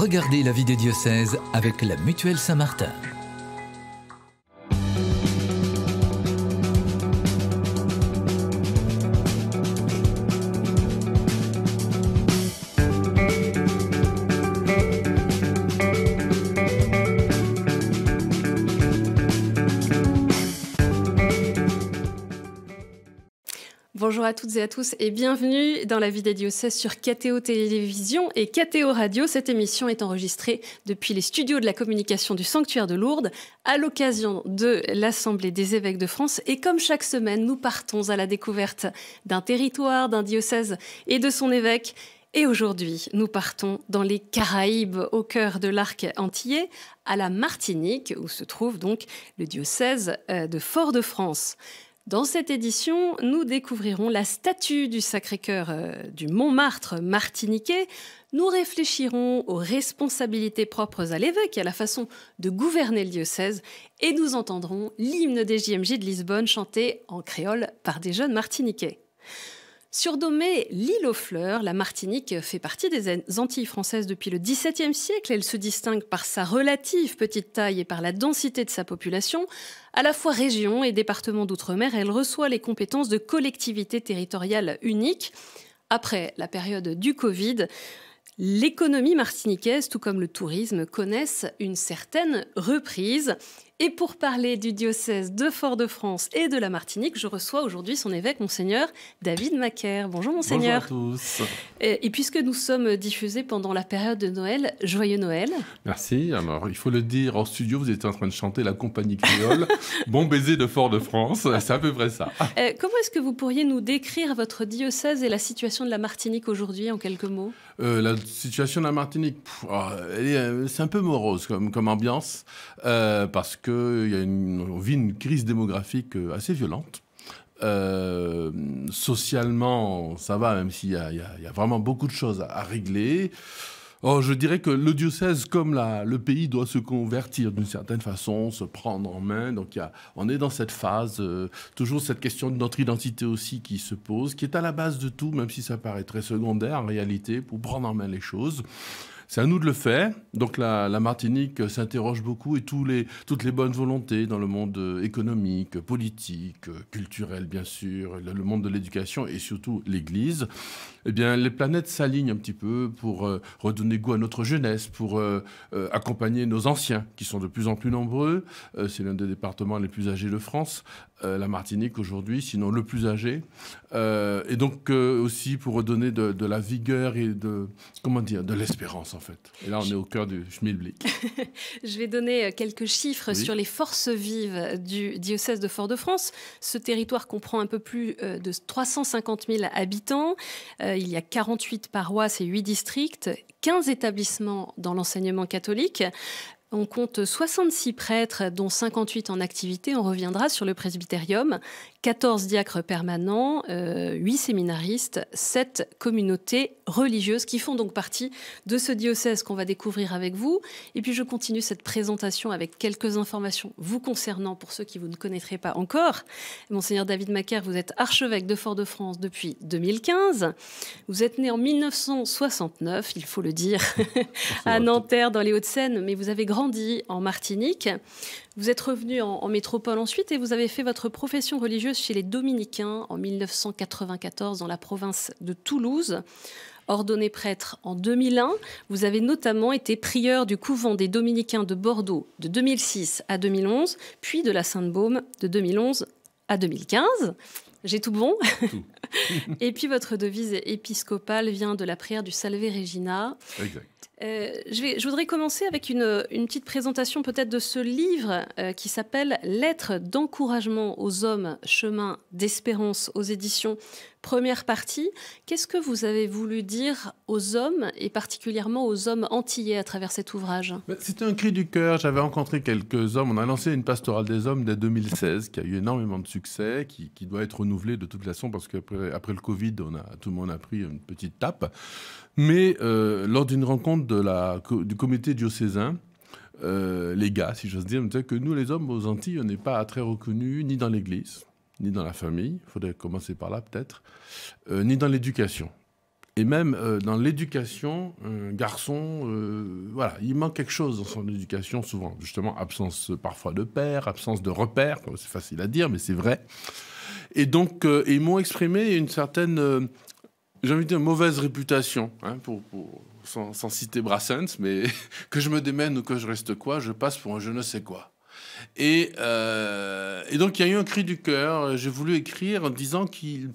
Regardez la vie des diocèses avec la Mutuelle Saint-Martin. à toutes et à tous et bienvenue dans la vie des diocèses sur KTO Télévision et KTO Radio. Cette émission est enregistrée depuis les studios de la communication du sanctuaire de Lourdes à l'occasion de l'Assemblée des évêques de France. Et comme chaque semaine, nous partons à la découverte d'un territoire, d'un diocèse et de son évêque. Et aujourd'hui, nous partons dans les Caraïbes, au cœur de l'arc antillais, à la Martinique, où se trouve donc le diocèse euh, de Fort-de-France. Dans cette édition, nous découvrirons la statue du Sacré-Cœur euh, du Montmartre martiniquais. Nous réfléchirons aux responsabilités propres à l'évêque et à la façon de gouverner le diocèse. Et nous entendrons l'hymne des JMJ de Lisbonne chanté en créole par des jeunes martiniquais. Surnommée l'île aux fleurs, la Martinique fait partie des Antilles françaises depuis le XVIIe siècle. Elle se distingue par sa relative petite taille et par la densité de sa population, à la fois région et département d'outre-mer, elle reçoit les compétences de collectivité territoriale unique. Après la période du Covid, l'économie martiniquaise, tout comme le tourisme, connaissent une certaine reprise. Et pour parler du diocèse de Fort-de-France et de la Martinique, je reçois aujourd'hui son évêque, Monseigneur David Macaire. Bonjour, Monseigneur. Bonjour à tous. Et, puisque nous sommes diffusés pendant la période de Noël, joyeux Noël. Merci. Alors, il faut le dire, en studio, vous étiez en train de chanter la compagnie créole, Bon baiser de Fort-de-France. C'est à peu près ça. Euh, comment est-ce que vous pourriez nous décrire votre diocèse et la situation de la Martinique aujourd'hui en quelques mots euh, La situation de la Martinique, ah, euh, c'est un peu morose comme, comme ambiance, parce que euh, une, on vit une crise démographique euh, assez violente. Euh, socialement, ça va, même s'il y, y, a vraiment beaucoup de choses à, régler. Oh, je dirais que le diocèse, comme le pays, doit se convertir d'une certaine façon, se prendre en main. Donc, on est dans cette phase, toujours cette question de notre identité aussi qui se pose, qui est à la base de tout, même si ça paraît très secondaire en réalité, pour prendre en main les choses. C'est à nous de le faire. Donc la, Martinique s'interroge beaucoup et tous les, toutes les bonnes volontés dans le monde euh, économique, politique, euh, culturel bien sûr, le monde de l'éducation et surtout l'Église, eh bien les planètes s'alignent un petit peu pour euh, redonner goût à notre jeunesse, pour accompagner nos anciens qui sont de plus en plus nombreux. C'est l'un des départements les plus âgés de France, la Martinique aujourd'hui, sinon le plus âgé. et donc aussi pour redonner de, de, la vigueur et de comment dire de l'espérance fait. Et là, on est au cœur du schmilblick. Je vais donner euh, quelques chiffres sur les forces vives du diocèse de Fort-de-France. Ce territoire comprend un peu plus euh, de 350 000 habitants. Euh, il y a 48 paroisses et 8 districts, 15 établissements dans l'enseignement catholique. On compte 66 prêtres, dont 58 en activité. On reviendra sur le presbytérium. 14 diacres permanents, 8 euh, séminaristes, 7 communautés religieuses qui font donc partie de ce diocèse qu'on va découvrir avec vous. Et puis je continue cette présentation avec quelques informations vous concernant pour ceux qui vous ne connaîtrez pas encore. Monseigneur David Macaire, vous êtes archevêque de Fort-de-France depuis 2015. Vous êtes né en 1969, il faut le dire, à Nanterre dans les Hauts-de-Seine, mais vous avez grandi en Martinique. Vous êtes revenu en, métropole ensuite et vous avez fait votre profession religieuse chez les Dominicains en 1994 dans la province de Toulouse. Ordonné prêtre en 2001, vous avez notamment été prieur du couvent des Dominicains de Bordeaux de 2006 à 2011, puis de la Sainte-Baume de 2011 à 2015. J'ai tout bon. et puis votre devise épiscopale vient de la prière du Salvé Regina. Exact. Euh, je, je, voudrais commencer avec une, petite présentation peut-être de ce livre euh, qui s'appelle Lettre d'encouragement aux hommes, chemin d'espérance aux éditions. Première partie, qu'est-ce que vous avez voulu dire aux hommes et particulièrement aux hommes antillais à travers cet ouvrage bah, C'était un cri du cœur. J'avais rencontré quelques hommes. On a lancé une pastorale des hommes dès 2016 qui a eu énormément de succès, qui, doit être renouvelée de toute façon parce qu'après après le Covid, on a, tout le monde a pris une petite tape. Mais euh, lors d'une rencontre de la, du comité diocésain, euh, les gars, si j'ose dire, me disaient que nous, les hommes aux Antilles, on n'est pas très reconnus ni dans l'Église, ni dans la famille, il faudrait commencer par là peut-être, euh, ni dans l'éducation. Et même dans l'éducation, un garçon, voilà, il manque quelque chose dans son éducation souvent. Justement, absence parfois de père, absence de repère, c'est facile à dire, mais c'est vrai. Et donc, ils m'ont exprimé une certaine j'ai envie de mauvaise réputation, hein, pour, sans, citer Brassens, mais que je me démène ou que je reste quoi, je passe pour un je ne sais quoi. Et, euh, et donc il y a eu un cri du cœur, j'ai voulu écrire en disant qu'il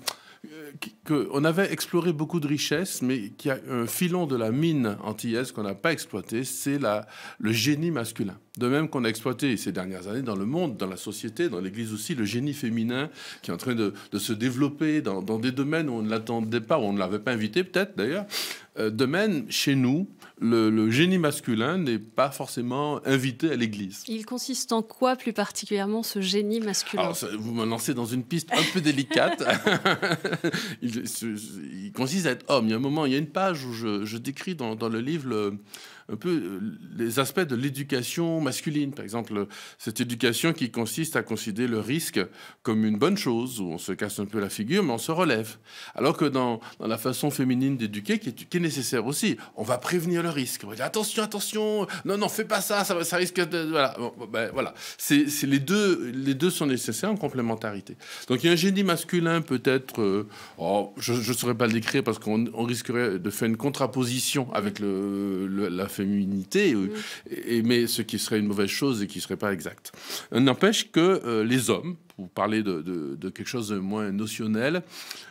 euh, qu'on avait exploré beaucoup de richesses, mais qu'il y a un filon de la mine antillaise qu'on n'a pas exploité, c'est le génie masculin. De même qu'on a exploité ces dernières années dans le monde, dans la société, dans l'Église aussi, le génie féminin qui est en train de, se développer dans, des domaines où on ne l'attendait pas, où on ne l'avait pas invité peut-être d'ailleurs. Euh, de même, chez nous, le, génie masculin n'est pas forcément invité à l'Église. Il consiste en quoi plus particulièrement ce génie masculin Vous me lancez dans une piste un peu délicate. Il il, consiste à être homme. Il y a un moment, il y a une page où je, décris dans, dans le livre le, un peu euh, les aspects de l'éducation masculine. Par exemple, cette éducation qui consiste à considérer le risque comme une bonne chose, où on se casse un peu la figure, mais on se relève. Alors que dans, dans la façon féminine d'éduquer, qui, qui, est nécessaire aussi, on va prévenir le risque. On va dire attention, attention, non, non, fais pas ça, ça, ça risque de... Voilà, ben, voilà. C'est, les, deux, les deux sont nécessaires en complémentarité. Donc il y a un génie masculin peut-être, euh, oh, je ne saurais pas le décrire parce qu'on risquerait de faire une contraposition avec le, le la féminité, euh, mm. mais ce qui serait une mauvaise chose et qui serait pas exact. Euh, n'empêche que euh, les hommes, vous parler de, quelque chose de moins notionnel,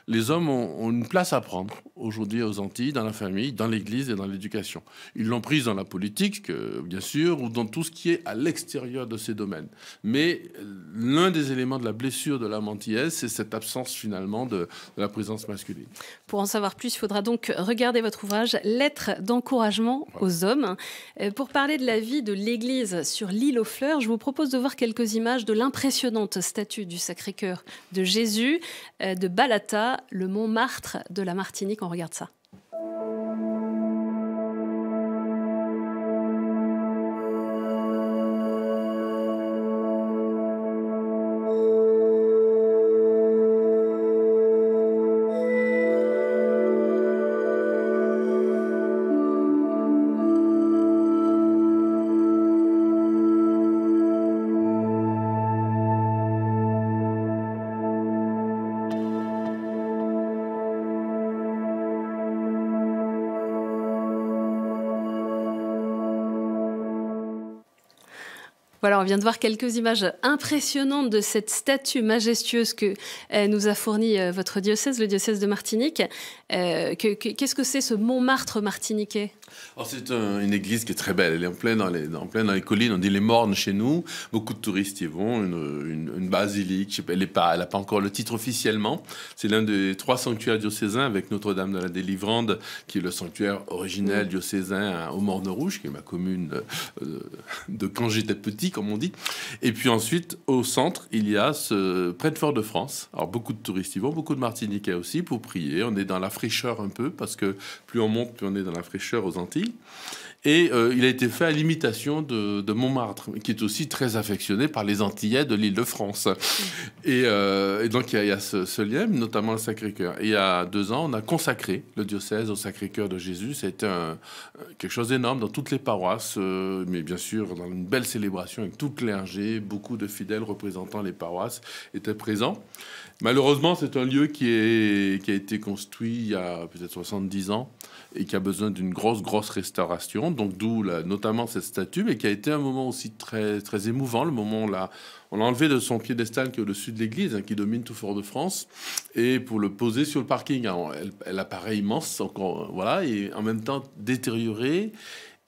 les hommes ont, une place à prendre aujourd'hui aux Antilles, dans la famille, dans l'Église et dans l'éducation. Ils l'ont prise dans la politique, euh, bien sûr, ou dans tout ce qui est à l'extérieur de ces domaines. Mais euh, l'un des éléments de la blessure de la antillaise c'est cette absence finalement de, la présence masculine. Pour en savoir plus, il faudra donc regarder votre ouvrage Lettre d'encouragement aux hommes. Euh, pour parler de la vie de l'Église sur l'île aux fleurs, je vous propose de voir quelques images de l'impressionnante statue du Sacré-Cœur, de Jésus, euh, de Balata, le Montmartre de la Martinique. On regarde ça. Voilà, on vient de voir quelques images impressionnantes de cette statue majestueuse que euh, nous a fournie euh, votre diocèse, le diocèse de Martinique. Euh, qu'est-ce que c'est ce Montmartre martiniquais Oh, c'est une église qui est très belle. Elle est en plein dans les, en plein dans les collines. On dit les Mornes chez nous. Beaucoup de touristes y vont. Une, basilique. elle n'a pas encore le titre officiellement. C'est l'un des trois sanctuaires diocésains avec Notre-Dame de la Délivrande, qui est le sanctuaire originel diocésain hein, au Morne Rouge, qui est ma commune euh, euh, de quand j'étais petit, comme on dit. Et puis ensuite, au centre, il y a ce près de Fort-de-France. Alors beaucoup de touristes y vont, beaucoup de Martiniquais aussi pour prier. On est dans la fraîcheur un peu parce que plus on monte, plus on est dans la fraîcheur Antilles. Et euh, il a été fait à l'imitation de, Montmartre, qui est aussi très affectionné par les Antillais de l'île de France. Mm. Euh, et, donc il y a, ce, lien, notamment le Sacré-Cœur. Il y a deux ans, on a consacré le diocèse au Sacré-Cœur de Jésus. C'était quelque chose d'énorme dans toutes les paroisses, euh, mais bien sûr dans une belle célébration avec toute clergé. Beaucoup de fidèles représentant les paroisses étaient présents. Malheureusement, c'est un lieu qui, est, qui a été construit il y a peut-être 70 ans et qui a besoin d'une grosse, grosse restauration, donc d'où notamment cette statue, mais qui a été un moment aussi très, très émouvant, le moment là, on l'a enlevé de son piédestal qui est au-dessus de l'église, hein, qui domine tout Fort-de-France, et pour le poser sur le parking. elle, apparaît immense, encore, euh, voilà, et en même temps détériorée,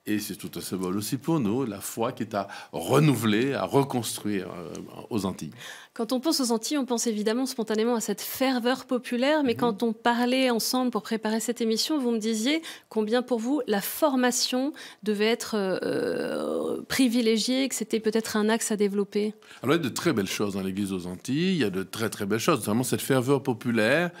et c'est tout un symbole aussi pour nous, la foi qui est à renouveler, à reconstruire euh, aux Antilles. Quand on pense aux Antilles, on pense évidemment spontanément à cette ferveur populaire, mais mhm. quand on parlait ensemble pour préparer cette émission, vous me disiez combien pour vous la formation devait être euh, euh, privilégiée, que c'était peut-être un axe à développer. Alors il y a de très belles choses dans l'Église aux Antilles, il y a de très très belles choses, notamment cette ferveur populaire.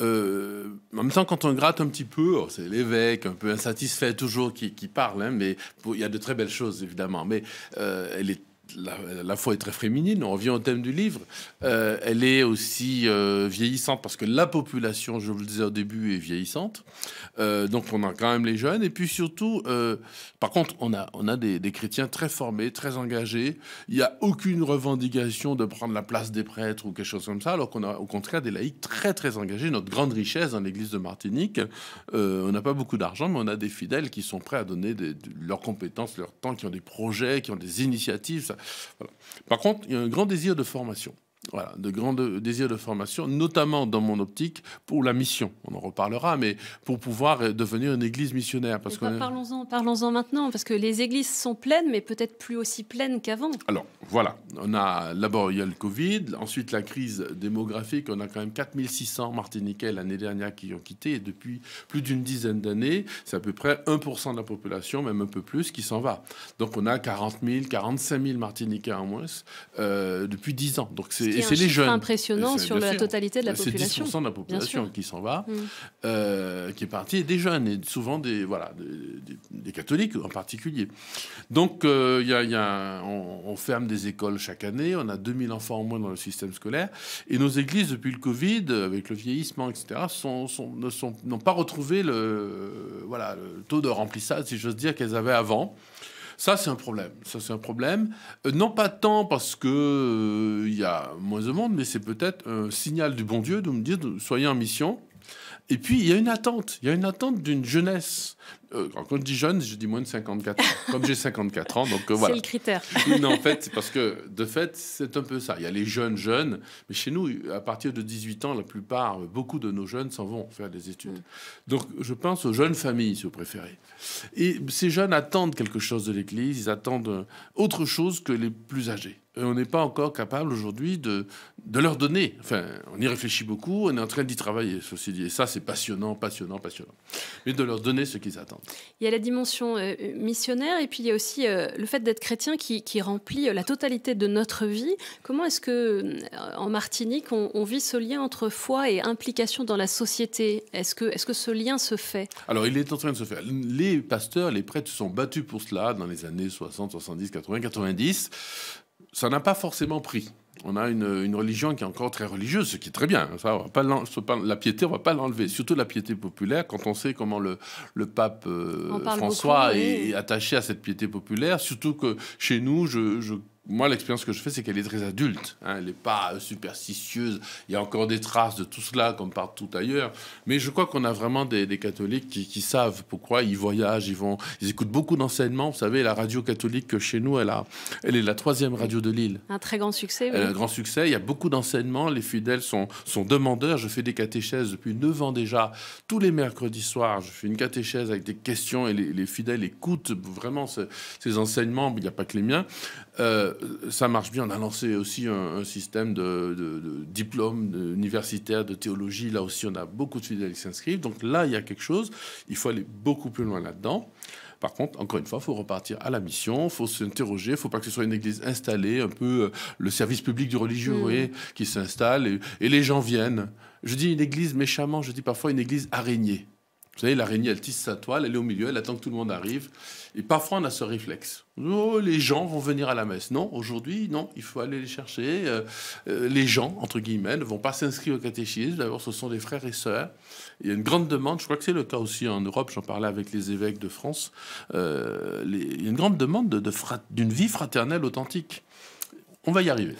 Euh, en même temps, quand on gratte un petit peu, oh, c'est l'évêque, un peu insatisfait toujours, qui, parle, hein, mais il y a de très belles choses, évidemment. Mais euh, elle est la, foi est très féminine, on revient au thème du livre, euh, elle est aussi euh, vieillissante parce que la population, je vous le disais au début, est vieillissante. Euh, donc on a quand même les jeunes. Et puis surtout, par contre, on a, des, chrétiens très formés, très engagés. Il n'y a aucune revendication de prendre la place des prêtres ou quelque chose comme ça, alors qu'on a au contraire des laïcs très très engagés. Notre grande richesse dans l'église de Martinique, on n'a pas beaucoup d'argent, mais on a des fidèles qui sont prêts à donner leurs compétences, leur temps, qui ont des projets, qui ont des initiatives. Par contre, il y a un grand désir de formation. Voilà, de grands désirs de formation, notamment dans mon optique pour la mission. On en reparlera, mais pour pouvoir euh, devenir une église missionnaire. Parce parlons-en, parlons-en maintenant, parce que les églises sont pleines, mais peut-être plus aussi pleines qu'avant. Alors voilà, on a d'abord il y a le Covid, ensuite la crise démographique. On a quand même 4600 Martiniquais l'année dernière qui ont quitté, et depuis plus d'une dizaine d'années, c'est à peu près 1% de la population, même un peu plus, qui s'en va. Donc on a 40 000, 45 000 Martiniquais en moins euh, depuis 10 ans. Donc c'est c'est les jeunes. impressionnant sur la totalité de la population. C'est 10% de la population qui s'en va, mm. euh, qui est partie, et des jeunes, et souvent des, voilà, des, catholiques en particulier. Donc, euh, il y a, on, ferme des écoles chaque année, on a 2000 enfants en moins dans le système scolaire, et nos églises, depuis le Covid, avec le vieillissement, etc., ne sont, n'ont pas retrouvé le, voilà, le taux de remplissage, si j'ose dire, qu'elles avaient avant. Ça, c'est un problème. Ça, c'est un problème. Euh, non pas tant parce que euh, il y a moins de monde, mais c'est peut-être un signal du bon Dieu de me dire de, soyez en mission. Et puis, il y a une attente. Il y a une attente d'une jeunesse euh, quand je dis jeune, je dis moins de 54 ans. Comme j'ai 54 ans, donc euh, voilà. C'est le critère. non, en fait, c'est parce que de fait, c'est un peu ça. Il y a les jeunes, jeunes, mais chez nous, à partir de 18 ans, la plupart, beaucoup de nos jeunes s'en vont faire des études. Mm. Donc je pense aux jeunes familles, si vous préférez. Et ces jeunes attendent quelque chose de l'Église, ils attendent euh, autre chose que les plus âgés. Et on n'est pas encore capable aujourd'hui de, de leur donner. Enfin, on y réfléchit beaucoup, on est en train d'y travailler, ceci dit. Et ça, c'est passionnant, passionnant, passionnant. Mais de leur donner ce qu'ils il y a la dimension euh, missionnaire et puis il y a aussi euh, le fait d'être chrétien qui, remplit euh, la totalité de notre vie. Comment est-ce que en Martinique on, vit ce lien entre foi et implication dans la société Est-ce que, est que ce lien se fait Alors il est en train de se faire. Les pasteurs, les prêtres se sont battus pour cela dans les années 60, 70, 80, 90 ça n'a pas forcément pris. On a une, religion qui est encore très religieuse, ce qui est très bien. Ça, la piété, on va pas l'enlever. Surtout la piété populaire, quand on sait comment le, le pape euh, François est, attaché à cette piété populaire. Surtout que chez nous, je moi, l'expérience que je fais, c'est qu'elle est très adulte. Hein. elle n'est pas euh, superstitieuse. Il y a encore des traces de tout cela, comme partout ailleurs. Mais je crois qu'on a vraiment des, catholiques qui, savent pourquoi ils voyagent, ils vont, ils écoutent beaucoup d'enseignements. Vous savez, la radio catholique chez nous, elle a, elle est la troisième radio de Lille. Un très grand succès. un grand succès. Il y a beaucoup d'enseignements. Les fidèles sont, sont demandeurs. Je fais des catéchèses depuis neuf ans déjà. Tous les mercredis soirs, je fais une catéchèse avec des questions et les, fidèles écoutent vraiment ces enseignements. Il n'y a pas que les miens. Euh, ça marche bien. On a lancé aussi un, système de, de, de diplôme universitaire de théologie. Là aussi, on a beaucoup de fidèles qui s'inscrivent. Donc là, il y a quelque chose. Il faut aller beaucoup plus loin là-dedans. Par contre, encore une fois, il faut repartir à la mission, il faut s'interroger, il ne faut pas que ce soit une église installée, un peu euh, le service public du religieux, hmm. voyez, qui s'installe et les gens viennent. Je dis une église méchamment, je dis parfois une église araignée. Vous savez, l'araignée, elle tisse sa toile, elle est au milieu, elle attend que tout le monde arrive. Et parfois, on a ce réflexe. Oh, les gens vont venir à la messe. Non, aujourd'hui, non, il faut aller les chercher. Euh, euh, les gens, entre guillemets, ne vont pas s'inscrire au catéchisme. D'abord, ce sont des frères et sœurs. Il y a une grande demande, je crois que c'est le cas aussi en Europe, j'en parlais avec les évêques de France. Euh, il y a une grande demande d'une de, vie fraternelle authentique. On va y arriver.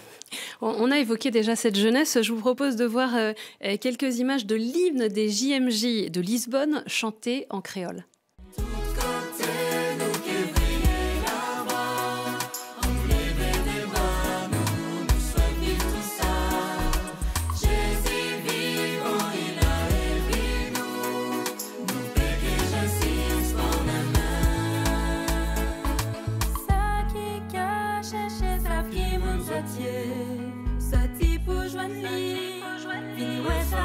On, a évoqué déjà cette jeunesse. Je vous propose de voir euh, euh, quelques images de l'hymne des JMJ de Lisbonne chanté en créole.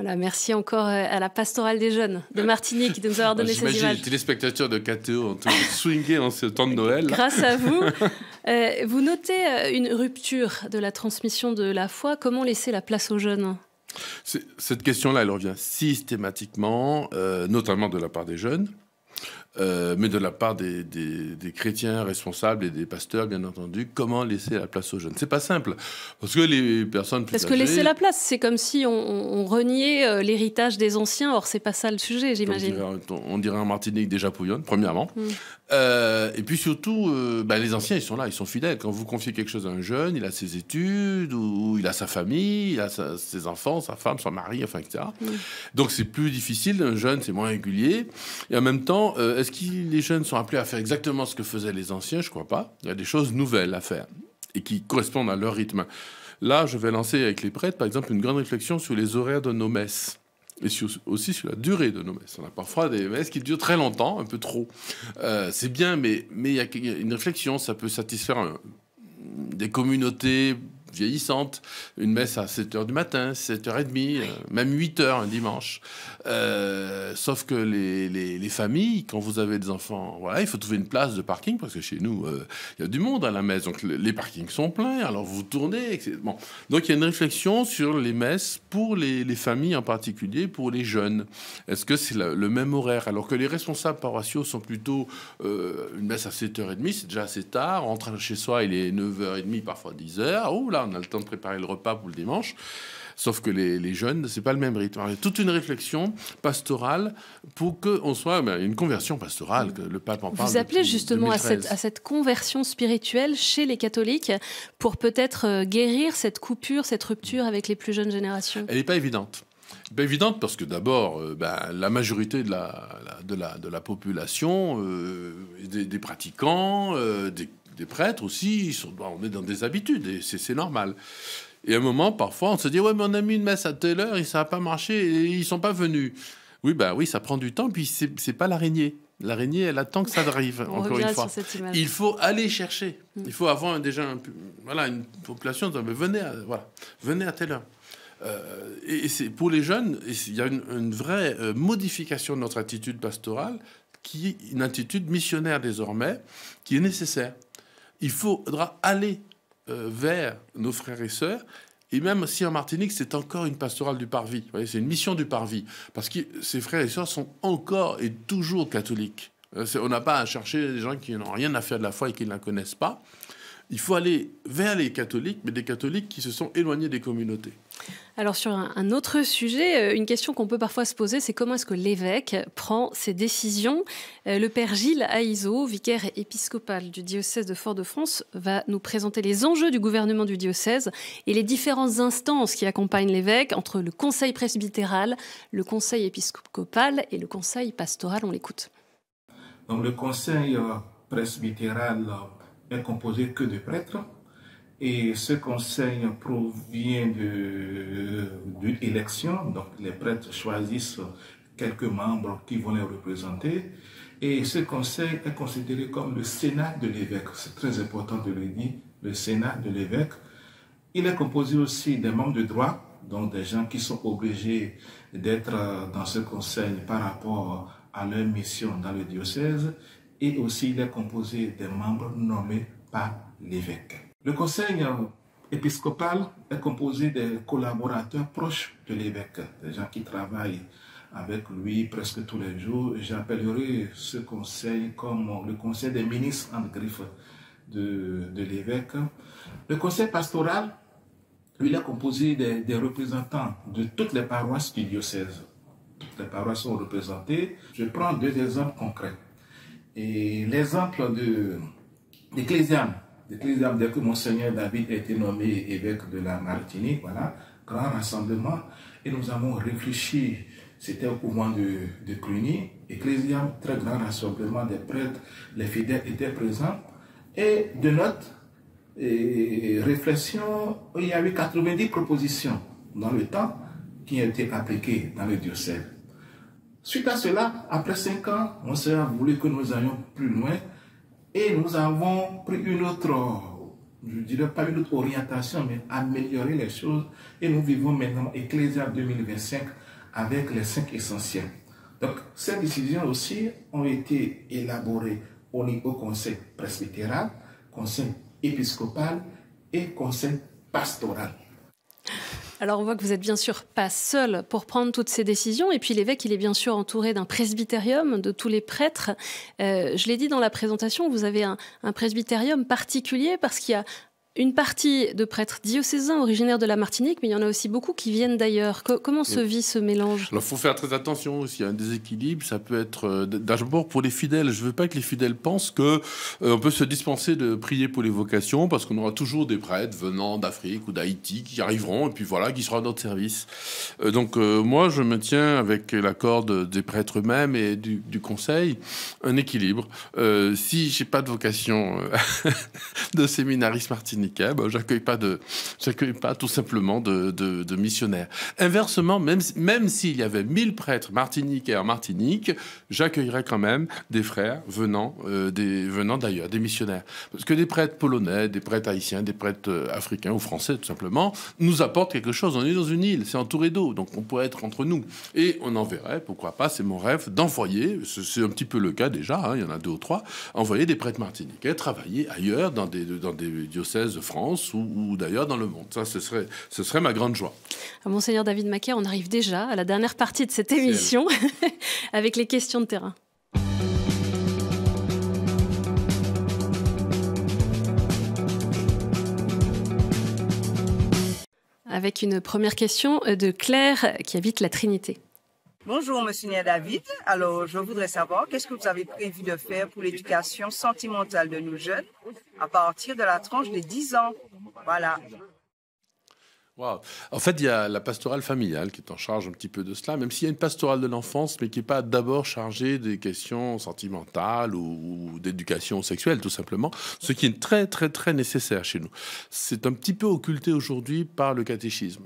Voilà, merci encore euh, à la pastorale des jeunes de Martinique de nous avoir donné ces images. J'imagine les téléspectateurs de KTO ont swingé en ce temps de Noël. Grâce à vous. Euh, vous notez euh, une rupture de la transmission de la foi. Comment laisser la place aux jeunes Cette question-là, elle revient systématiquement, notamment de la part des jeunes. Euh, mais de la part des, chrétiens responsables et des pasteurs, bien entendu, comment laisser la place aux jeunes C'est pas simple, parce que les personnes plus Parce que laisser la place, c'est comme si on, reniait euh, l'héritage des anciens. Or, c'est pas ça le sujet, j'imagine. On, dirait en Martinique déjà pouillonne, premièrement. Hmm. Euh, et puis surtout, euh, ben, les anciens, ils sont là, ils sont fidèles. Quand vous confiez quelque chose à un jeune, il a ses études, ou, il a sa famille, il a ses enfants, sa femme, son mari, enfin, etc. Mm. Donc c'est plus difficile, un jeune, c'est moins régulier. Et en même temps, euh, est-ce que les jeunes sont appelés à faire exactement ce que faisaient les anciens Je crois pas. Il y a des choses nouvelles à faire, et qui correspondent à leur rythme. Là, je vais lancer avec les prêtres, par exemple, une grande réflexion sur les horaires de nos messes et aussi sur la durée de nos messes. On a parfois des messes qui durent très longtemps, un peu trop. Euh, c'est bien, mais il y a une réflexion, ça peut satisfaire euh, des communautés vieillissante, une messe à 7h du matin, 7h30, euh, même 8h un dimanche. Euh, sauf que les, les, familles, quand vous avez des enfants, voilà, il faut trouver une place de parking, parce que chez nous, euh, il y a du monde à la messe, donc les parkings sont pleins, alors vous tournez. Donc il y a une réflexion sur les messes pour les, familles en particulier, pour les jeunes. Est-ce que c'est le même horaire Alors que les responsables paroissiaux sont plutôt une messe à 7h30, c'est déjà assez tard, on chez soi, il est 9h30, parfois 10h, oh là on a le temps de préparer le repas pour le dimanche. Sauf que les, les jeunes, c'est pas le même rituel. toute une réflexion pastorale pour qu'on soit ben, une conversion pastorale, que le pape en parle. Vous appelez justement à cette, conversion spirituelle chez les catholiques pour peut-être euh, guérir cette coupure, cette rupture avec les plus jeunes générations Elle n'est pas évidente. Pas évidente parce que d'abord, euh, ben, la majorité de la, population, euh, des, pratiquants, des des des prêtres aussi, sont, bah, on est dans des habitudes et c'est normal. Et à un moment, parfois, on se dit Ouais, mais on a mis une messe à telle heure et ça n'a pas marché et ils sont pas venus. Oui, bah oui, ça prend du temps, puis c'est pas l'araignée. L'araignée, elle attend que ça arrive, encore une fois. Il faut aller chercher. Mm. Il faut avoir déjà un, voilà, une population de venez, à, voilà, venez à telle heure. Euh, et, c'est pour les jeunes, il y a une, vraie euh, modification de notre attitude pastorale, qui est une attitude missionnaire désormais, qui est nécessaire il faudra aller euh, vers nos frères et sœurs. Et même si en Martinique, c'est encore une pastorale du parvis. C'est une mission du parvis. Parce que ces frères et sœurs sont encore et toujours catholiques. Euh, on n'a pas à chercher des gens qui n'ont rien à faire de la foi et qui ne la connaissent pas. Il faut aller vers les catholiques, mais des catholiques qui se sont éloignés des communautés. Alors sur un autre sujet, euh, une question qu'on peut parfois se poser, c'est comment est-ce que l'évêque prend ses décisions euh, Le père Gilles Aïzo, vicaire épiscopal du diocèse de Fort-de-France, va nous présenter les enjeux du gouvernement du diocèse et les différentes instances qui accompagnent l'évêque entre le conseil presbytéral, le conseil épiscopal et le conseil pastoral. On l'écoute. Donc le conseil euh, presbytéral est composé que de prêtres. Et ce conseil provient de, de l'élection, donc les prêtres choisissent quelques membres qui vont les représenter. Et ce conseil est considéré comme le Sénat de l'évêque. C'est très important de le dire, le Sénat de l'évêque. Il est composé aussi des membres de droit, donc des gens qui sont obligés d'être dans ce conseil par rapport à leur mission dans le diocèse et aussi il est composé des membres nommés par l'évêque. Le conseil euh, épiscopal est composé des collaborateurs proches de l'évêque, des gens qui travaillent avec lui presque tous les jours. J'appellerai ce conseil comme euh, le conseil des ministres en griffe de, l'évêque. Le conseil pastoral, il est composé des, des, représentants de toutes les paroisses du diocèse. Toutes les paroisses sont représentées. Je prends deux exemples concrets. Et l'exemple de dès que Monseigneur David a été nommé évêque de la Martinique, voilà, grand rassemblement, et nous avons réfléchi, c'était au couvent de, Cluny, Ecclésiame, très grand rassemblement des prêtres, les fidèles étaient présents, et de notre réflexion, il y avait 90 propositions dans le temps qui ont été appliquées dans le diocèse. Suite à cela, après cinq ans, on s'est a voulu que nous allions plus loin et nous avons pris une autre, je dirais pas une autre orientation, mais améliorer les choses et nous vivons maintenant Ecclésia 2025 avec les cinq essentiels. Donc, ces décisions aussi ont été élaborées au niveau conseil presbytéral, conseil épiscopal et conseil pastoral. Alors on voit que vous êtes bien sûr pas seul pour prendre toutes ces décisions. Et puis l'évêque, il est bien sûr entouré d'un presbytérium, de tous les prêtres. Euh, je l'ai dit dans la présentation, vous avez un presbytérium particulier parce qu'il y a une partie de prêtres diocésains originaires de la Martinique, mais il y en a aussi beaucoup qui viennent d'ailleurs. comment se vit ce mélange Il faut faire très attention. aussi y a un déséquilibre, ça peut être euh, d'abord pour les fidèles. Je ne veux pas que les fidèles pensent que euh, on peut se dispenser de prier pour les vocations, parce qu'on aura toujours des prêtres venant d'Afrique ou d'Haïti qui arriveront et puis voilà, qui seront à notre service. Euh, donc moi, je me tiens avec l'accord des prêtres eux-mêmes et du, conseil un équilibre. si j'ai pas de vocation de séminariste martinique bah, j'accueille pas de, j'accueille pas tout simplement de, missionnaires. Inversement, même, même s'il y avait 1000 prêtres martiniquais en Martinique, j'accueillerais quand même des frères venant euh, des venant d'ailleurs, des missionnaires, parce que des prêtres polonais, des prêtres haïtiens, des prêtres euh, africains ou français tout simplement nous apportent quelque chose. On est dans une île, c'est entouré d'eau, donc on pourrait être entre nous et on enverrait, pourquoi pas, c'est mon rêve d'envoyer, c'est un petit peu le cas déjà, hein, il y en a deux ou trois, envoyer des prêtres martiniquais travailler ailleurs dans des dans des diocèses de France ou, d'ailleurs dans le monde. Ça, ce serait, ce serait ma grande joie. Ah, Monseigneur David Macaire, on arrive déjà à la dernière partie de cette émission avec les questions de terrain. Avec une première question de Claire qui habite la Trinité. Bonjour, monsieur Nia David. Alors, je voudrais savoir qu'est-ce que vous avez prévu de faire pour l'éducation sentimentale de nos jeunes à partir de la tranche des 10 ans. Voilà. En fait, il y a la pastorale familiale qui est en charge un petit peu de cela, même s'il y a une pastorale de l'enfance, mais qui n'est pas d'abord chargée des questions sentimentales ou, d'éducation sexuelle, tout simplement, ce qui est très, très, très nécessaire chez nous. C'est un petit peu occulté aujourd'hui par le catéchisme.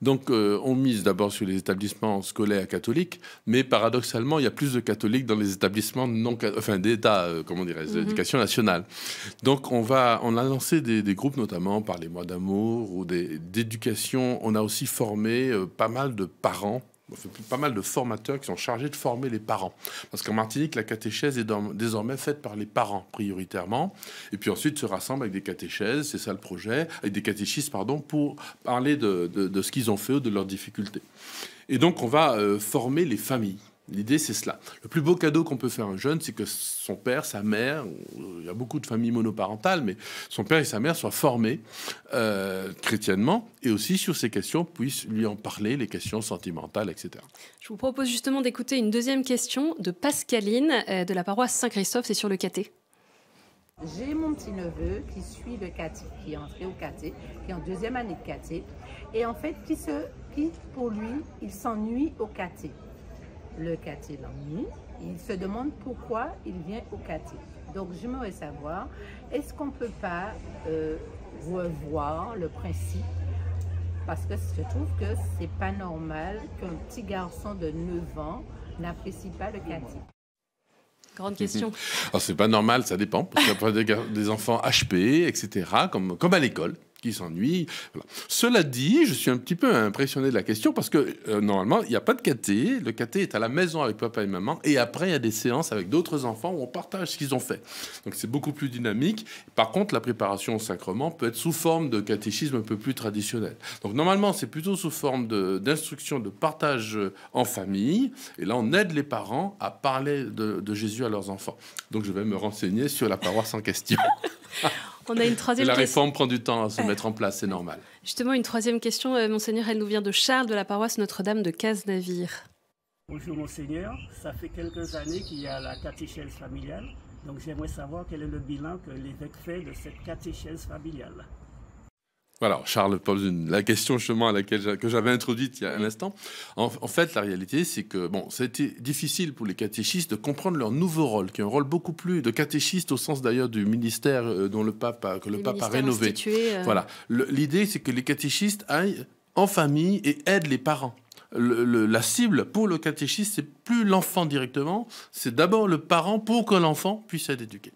Donc, euh, on mise d'abord sur les établissements scolaires catholiques, mais paradoxalement, il y a plus de catholiques dans les établissements non, enfin d'État, euh, comment dirais mhm. d'éducation nationale. Donc, on va, on a lancé des, des groupes, notamment par les mois d'amour ou d'éducation on a aussi formé euh, pas mal de parents pas mal de formateurs qui sont chargés de former les parents. Parce qu'en Martinique, la catéchèse est désormais faite par les parents prioritairement. Et puis ensuite se rassemble avec des catéchèses, c'est ça le projet, avec des catéchistes, pardon, pour parler de, ce qu'ils ont fait ou de leurs difficultés. Et donc on va euh, former les familles. L'idée, c'est cela. Le plus beau cadeau qu'on peut faire à un jeune, c'est que son père, sa mère, euh, il y a beaucoup de familles monoparentales, mais son père et sa mère soient formés euh, chrétiennement et aussi sur ces questions, puissent lui en parler, les questions sentimentales, etc. Je vous propose justement d'écouter une deuxième question de Pascaline euh, de la paroisse Saint-Christophe, c'est sur le caté. J'ai mon petit-neveu qui suit le caté, qui est entré au caté, qui est en deuxième année de caté, et en fait, qui, se, qui pour lui, il s'ennuie au caté le en Il se demande pourquoi il vient au Cathy. Donc, j'aimerais savoir, est-ce qu'on ne peut pas euh, revoir le principe parce que je trouve que c'est pas normal qu'un petit garçon de 9 ans n'apprécie pas le quartier Grande question. Alors, ah, n'est pas normal, ça dépend. Parce a des, enfants HP, etc., comme, comme à l'école qui s'ennuie. Cela dit, je suis un petit peu impressionné de la question parce que euh, normalement, il n'y a pas de caté. Le caté est à la maison avec papa et maman et après, il y a des séances avec d'autres enfants où on partage ce qu'ils ont fait. Donc c'est beaucoup plus dynamique. Par contre, la préparation au sacrement peut être sous forme de catéchisme un peu plus traditionnel. Donc normalement, c'est plutôt sous forme d'instruction de, partage euh, en famille. Et là, on aide les parents à parler de, de Jésus à leurs enfants. Donc je vais me renseigner sur la paroisse en question. La réforme prend du temps à se euh. mettre en place, c'est normal. Justement, une troisième question, euh, Monseigneur, elle nous vient de Charles de la paroisse Notre-Dame de Cazenavire. Bonjour, Monseigneur. Ça fait quelques années qu'il y a la catéchèse familiale. Donc j'aimerais savoir quel est le bilan que l'évêque fait de cette catéchèse familiale. Voilà, Charles pose la question chemin à laquelle que j'avais introduite il y a un instant. En, fait, la réalité, c'est que bon, c'était difficile pour les catéchistes de comprendre leur nouveau rôle, qui est un rôle beaucoup plus de catéchiste au sens d'ailleurs du ministère euh, dont le pape que le pape a rénové. Euh. Voilà, l'idée, c'est que les catéchistes aillent en famille et aident les parents. la cible pour le catéchiste, c'est plus l'enfant directement, c'est d'abord le parent pour que l'enfant puisse être éduqué.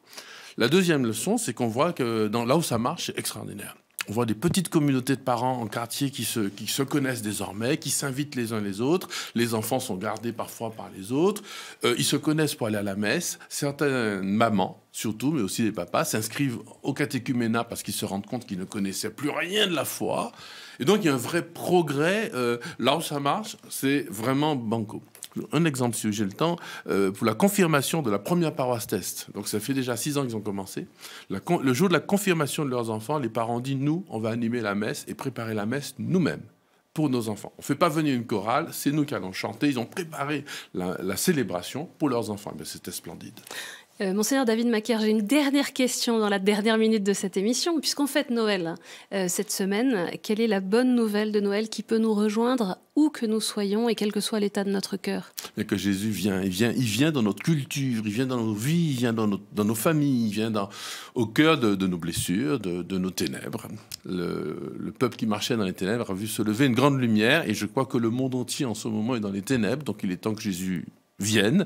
La deuxième leçon, c'est qu'on voit que dans, là où ça marche, c'est extraordinaire on voit des petites communautés de parents en quartier qui se, connaissent désormais, qui s'invitent les uns les autres. Les enfants sont gardés parfois par les autres. Euh, ils se connaissent pour aller à la messe. Certaines mamans, surtout, mais aussi des papas, s'inscrivent au catéchuménat parce qu'ils se rendent compte qu'ils ne connaissaient plus rien de la foi. Et donc, il y a un vrai progrès. Euh, là où ça marche, c'est vraiment banco un exemple, si j'ai le temps, euh, pour la confirmation de la première paroisse test. Donc ça fait déjà six ans qu'ils ont commencé. le jour de la confirmation de leurs enfants, les parents disent, nous, on va animer la messe et préparer la messe nous-mêmes pour nos enfants. On ne fait pas venir une chorale, c'est nous qui allons chanter. Ils ont préparé la, la célébration pour leurs enfants. Eh c'était splendide. Euh, Monseigneur David Macaire, j'ai une dernière question dans la dernière minute de cette émission. Puisqu'on fête Noël euh, cette semaine, quelle est la bonne nouvelle de Noël qui peut nous rejoindre où que nous soyons et quel que soit l'état de notre cœur et eh, Que Jésus vient, il vient, il vient dans notre culture, il vient dans nos vies, il vient dans, nos familles, il vient au cœur de, nos blessures, de, nos ténèbres. le, peuple qui marchait dans les ténèbres a vu se lever une grande lumière et je crois que le monde entier en ce moment est dans les ténèbres, donc il est temps que Jésus viennent,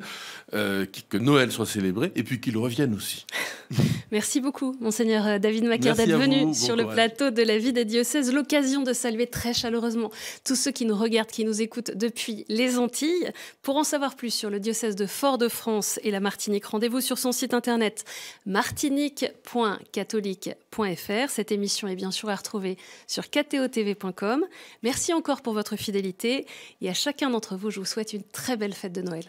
euh, que Noël soit célébré et puis qu'ils reviennent aussi. Merci beaucoup, Monseigneur euh, David Macker, d'être venu sur le plateau de la vie des diocèses. L'occasion de saluer très chaleureusement tous ceux qui nous regardent, qui nous écoutent depuis les Antilles. Pour en savoir plus sur le diocèse de Fort-de-France et la Martinique, rendez-vous sur son site internet martinique.catholique.fr. Cette émission est bien sûr à retrouver sur ktotv.com. Merci encore pour votre fidélité et à chacun d'entre vous, je vous souhaite une très belle fête de Noël.